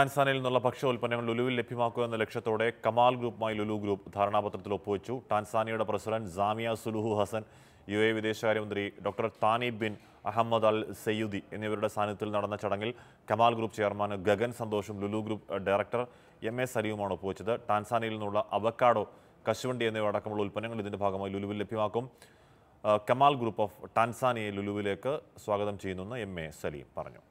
ടാൻസാനയിൽ നിന്നുള്ള ഉൽപ്പന്നങ്ങൾ ലുലുവിൽ ലഭ്യമാക്കുക എന്ന ലക്ഷ്യത്തോടെ കമാൽ ഗ്രൂപ്പുമായി ലുലു ഗ്രൂപ്പ് ധാരണാപത്രത്തിൽ ഒപ്പുവെച്ചു ടാൻസാനിയയുടെ പ്രസിഡന്റ് ജാമിയ സുലുഹു ഹസൻ യു എ വിദേശകാര്യമന്ത്രി doctor Thani bin Ahmed Al Zeyoudi എന്നിവരുടെ സാന്നിധ്യത്തിൽ നടന്ന ചടങ്ങിൽ കമാൽ ഗ്രൂപ്പ് ചെയർമാൻ ഗഗൻ സന്തോഷും Lulu group director M A സരിയുമാണ് ഒപ്പുവെച്ചത് ടാൻസാനിയിൽ നിന്നുള്ള അവക്കാഡോ കശുവണ്ടി എന്നിവ അടക്കമുള്ള ഉൽപ്പന്നങ്ങൾ ഇതിന്റെ ഭാഗമായി ലുലുവിൽ ലഭ്യമാക്കും കമാൽ ഗ്രൂപ്പ് ഓഫ് ടാൻസാനിയെ ലുലുവിലേക്ക് സ്വാഗതം ചെയ്യുന്നുവെന്ന് എം എ സലീം പറഞ്ഞു